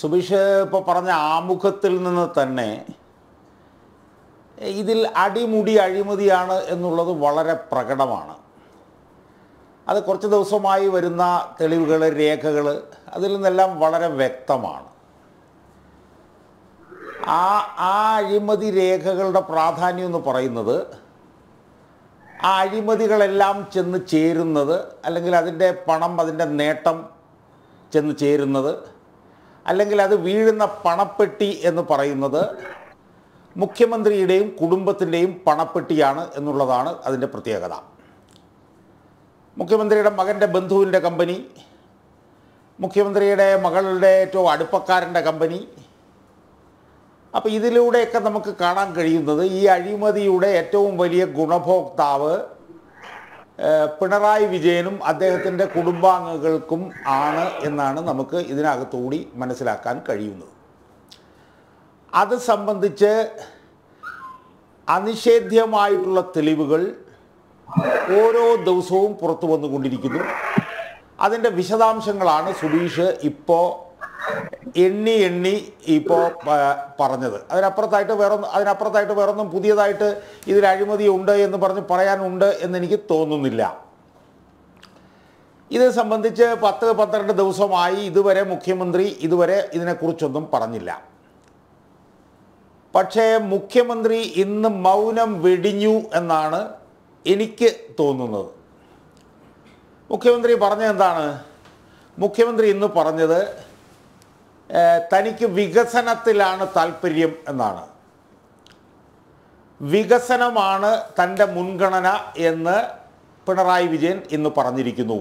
സുബീഷ് ഇപ്പോൾ പറഞ്ഞ ആമുഖത്തിൽ നിന്ന് തന്നെ ഇതിൽ അടിമുടി അഴിമതിയാണ് എന്നുള്ളത് വളരെ പ്രകടമാണ് അത് കുറച്ച് ദിവസമായി വരുന്ന തെളിവുകൾ രേഖകൾ അതിൽ നിന്നെല്ലാം വളരെ വ്യക്തമാണ് ആ ആ അഴിമതി രേഖകളുടെ പ്രാധാന്യം എന്ന് പറയുന്നത് ആ അഴിമതികളെല്ലാം ചെന്ന് ചേരുന്നത് അല്ലെങ്കിൽ അതിൻ്റെ പണം അതിൻ്റെ നേട്ടം ചെന്ന് ചേരുന്നത് അല്ലെങ്കിൽ അത് വീഴുന്ന പണപ്പെട്ടി എന്ന് പറയുന്നത് മുഖ്യമന്ത്രിയുടെയും കുടുംബത്തിൻ്റെയും പണപ്പെട്ടിയാണ് എന്നുള്ളതാണ് അതിൻ്റെ പ്രത്യേകത മുഖ്യമന്ത്രിയുടെ മകൻ്റെ ബന്ധുവിൻ്റെ കമ്പനി മുഖ്യമന്ത്രിയുടെ മകളുടെ ഏറ്റവും അടുപ്പക്കാരൻ്റെ കമ്പനി അപ്പോൾ ഇതിലൂടെയൊക്കെ നമുക്ക് കാണാൻ കഴിയുന്നത് ഈ അഴിമതിയുടെ ഏറ്റവും വലിയ ഗുണഭോക്താവ് പിണറായി വിജയനും അദ്ദേഹത്തിൻ്റെ കുടുംബാംഗങ്ങൾക്കും ആണ് എന്നാണ് നമുക്ക് ഇതിനകത്തുകൂടി മനസ്സിലാക്കാൻ കഴിയുന്നത് അത് സംബന്ധിച്ച് അനിഷേധ്യമായിട്ടുള്ള തെളിവുകൾ ഓരോ ദിവസവും പുറത്തു വന്നുകൊണ്ടിരിക്കുന്നു അതിൻ്റെ വിശദാംശങ്ങളാണ് സുബീഷ് ഇപ്പോൾ എണ്ണി എണ്ണി ഇപ്പോൾ പറഞ്ഞത് അതിനപ്പുറത്തായിട്ട് വേറൊന്നും അതിനപ്പുറത്തായിട്ട് വേറൊന്നും പുതിയതായിട്ട് ഇതിൽ അഴിമതി ഉണ്ട് എന്ന് പറഞ്ഞ് പറയാനുണ്ട് എന്ന് എനിക്ക് തോന്നുന്നില്ല ഇത് സംബന്ധിച്ച് പത്ത് പന്ത്രണ്ട് ദിവസമായി ഇതുവരെ മുഖ്യമന്ത്രി ഇതുവരെ ഇതിനെക്കുറിച്ചൊന്നും പറഞ്ഞില്ല പക്ഷേ മുഖ്യമന്ത്രി ഇന്ന് മൗനം വെടിഞ്ഞു എന്നാണ് എനിക്ക് തോന്നുന്നത് മുഖ്യമന്ത്രി പറഞ്ഞെന്താണ് എന്താണ് മുഖ്യമന്ത്രി ഇന്ന് പറഞ്ഞത് തനിക്ക് വികസനത്തിലാണ് താല്പര്യം എന്നാണ് വികസനമാണ് തൻ്റെ മുൻഗണന എന്ന് പിണറായി വിജയൻ ഇന്ന് പറഞ്ഞിരിക്കുന്നു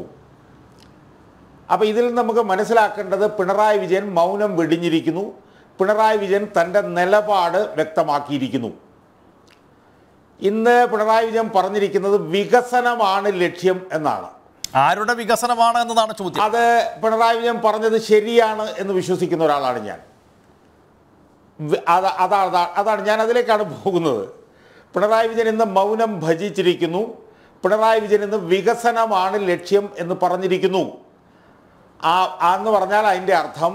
അപ്പോൾ ഇതിൽ നമുക്ക് മനസ്സിലാക്കേണ്ടത് പിണറായി വിജയൻ മൗനം വെടിഞ്ഞിരിക്കുന്നു പിണറായി വിജയൻ തൻ്റെ നിലപാട് വ്യക്തമാക്കിയിരിക്കുന്നു ഇന്ന് പിണറായി വിജയൻ പറഞ്ഞിരിക്കുന്നത് വികസനമാണ് ലക്ഷ്യം എന്നാണ് ആരുടെ വികസനമാണ് എന്നതാണ് ചോദ്യം അത് പിണറായി വിജയൻ പറഞ്ഞത് ശരിയാണ് എന്ന് വിശ്വസിക്കുന്ന ഒരാളാണ് ഞാൻ അതാണ് അതാണ് ഞാൻ അതിലേക്കാണ് പോകുന്നത് പിണറായി വിജയൻ ഇന്ന് മൗനം ഭജിച്ചിരിക്കുന്നു പിണറായി വിജയൻ ഇന്ന് വികസനമാണ് ലക്ഷ്യം എന്ന് പറഞ്ഞിരിക്കുന്നു ആ എന്ന് പറഞ്ഞാൽ അതിൻ്റെ അർത്ഥം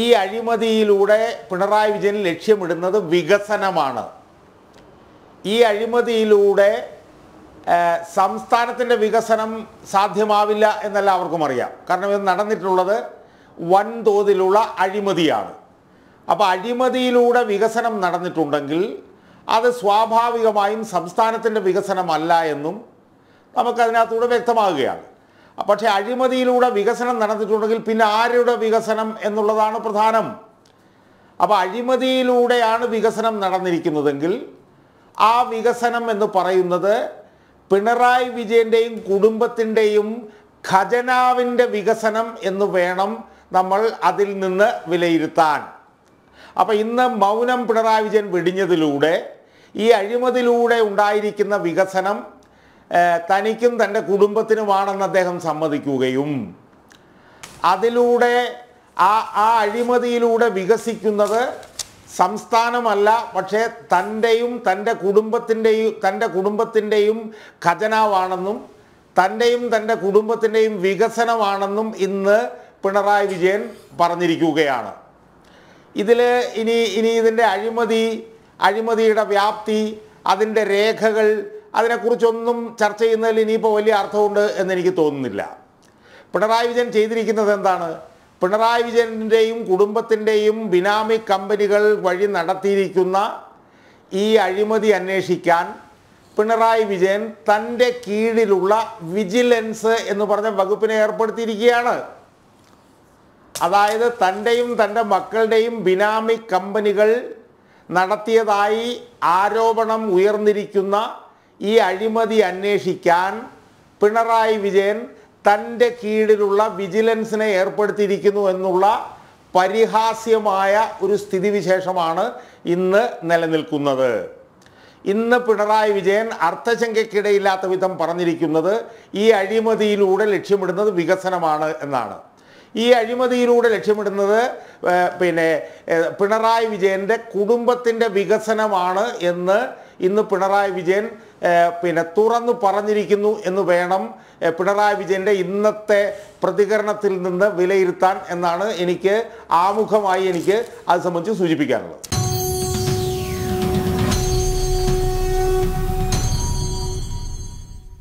ഈ അഴിമതിയിലൂടെ പിണറായി വിജയൻ ലക്ഷ്യമിടുന്നത് വികസനമാണ് ഈ അഴിമതിയിലൂടെ സംസ്ഥാനത്തിൻ്റെ വികസനം സാധ്യമാവില്ല എന്നെല്ലാവർക്കും അറിയാം കാരണം ഇത് നടന്നിട്ടുള്ളത് വൻതോതിലുള്ള അഴിമതിയാണ് അപ്പോൾ അഴിമതിയിലൂടെ വികസനം നടന്നിട്ടുണ്ടെങ്കിൽ അത് സ്വാഭാവികമായും സംസ്ഥാനത്തിൻ്റെ വികസനമല്ല എന്നും നമുക്കതിനകത്തൂടെ വ്യക്തമാകുകയാണ് പക്ഷേ അഴിമതിയിലൂടെ വികസനം നടന്നിട്ടുണ്ടെങ്കിൽ പിന്നെ ആരുടെ വികസനം എന്നുള്ളതാണ് പ്രധാനം അപ്പോൾ അഴിമതിയിലൂടെയാണ് വികസനം നടന്നിരിക്കുന്നതെങ്കിൽ ആ വികസനം എന്ന് പറയുന്നത് പിണറായി വിജയൻ്റെയും കുടുംബത്തിൻ്റെയും ഖജനാവിൻ്റെ വികസനം എന്ന് വേണം നമ്മൾ അതിൽ നിന്ന് വിലയിരുത്താൻ അപ്പോൾ ഇന്ന് മൗനം പിണറായി വിജയൻ വെടിഞ്ഞതിലൂടെ ഈ അഴിമതിലൂടെ ഉണ്ടായിരിക്കുന്ന വികസനം തനിക്കും തൻ്റെ കുടുംബത്തിനുമാണെന്ന് അദ്ദേഹം സമ്മതിക്കുകയും അതിലൂടെ ആ ആ അഴിമതിയിലൂടെ വികസിക്കുന്നത് സംസ്ഥാനമല്ല പക്ഷേ തൻ്റെയും തൻ്റെ കുടുംബത്തിൻ്റെയും തൻ്റെ കുടുംബത്തിൻ്റെയും ഖജനാവാണെന്നും തൻ്റെയും തൻ്റെ കുടുംബത്തിൻ്റെയും വികസനമാണെന്നും ഇന്ന് പിണറായി വിജയൻ പറഞ്ഞിരിക്കുകയാണ് ഇതിൽ ഇനി ഇനി ഇതിൻ്റെ അഴിമതി അഴിമതിയുടെ വ്യാപ്തി അതിൻ്റെ രേഖകൾ അതിനെക്കുറിച്ചൊന്നും ചർച്ച ചെയ്യുന്നതിൽ ഇനിയിപ്പോൾ വലിയ അർത്ഥമുണ്ട് എന്നെനിക്ക് തോന്നുന്നില്ല പിണറായി വിജയൻ ചെയ്തിരിക്കുന്നത് എന്താണ് പിണറായി വിജയൻ്റെയും കുടുംബത്തിൻ്റെയും ബിനാമി കമ്പനികൾ വഴി നടത്തിയിരിക്കുന്ന ഈ അഴിമതി അന്വേഷിക്കാൻ പിണറായി വിജയൻ തൻ്റെ കീഴിലുള്ള വിജിലൻസ് എന്ന് പറഞ്ഞ വകുപ്പിനെ ഏർപ്പെടുത്തിയിരിക്കുകയാണ് അതായത് തൻ്റെയും തൻ്റെ മക്കളുടെയും ബിനാമി കമ്പനികൾ നടത്തിയതായി ആരോപണം ഉയർന്നിരിക്കുന്ന ഈ അഴിമതി അന്വേഷിക്കാൻ പിണറായി വിജയൻ തൻ്റെ കീഴിലുള്ള വിജിലൻസിനെ ഏർപ്പെടുത്തിയിരിക്കുന്നു എന്നുള്ള പരിഹാസ്യമായ ഒരു സ്ഥിതിവിശേഷമാണ് ഇന്ന് നിലനിൽക്കുന്നത് ഇന്ന് പിണറായി വിജയൻ അർത്ഥശങ്കയ്ക്കിടയില്ലാത്ത വിധം പറഞ്ഞിരിക്കുന്നത് ഈ അഴിമതിയിലൂടെ ലക്ഷ്യമിടുന്നത് വികസനമാണ് എന്നാണ് ഈ അഴിമതിയിലൂടെ ലക്ഷ്യമിടുന്നത് പിന്നെ പിണറായി വിജയൻ്റെ കുടുംബത്തിൻ്റെ വികസനമാണ് എന്ന് ഇന്ന് പിണറായി വിജയൻ പിന്നെ തുറന്നു പറഞ്ഞിരിക്കുന്നു എന്ന് വേണം പിണറായി വിജയൻ്റെ ഇന്നത്തെ പ്രതികരണത്തിൽ നിന്ന് വിലയിരുത്താൻ എന്നാണ് എനിക്ക് ആമുഖമായി എനിക്ക് അത് സംബന്ധിച്ച് സൂചിപ്പിക്കാനുള്ളത്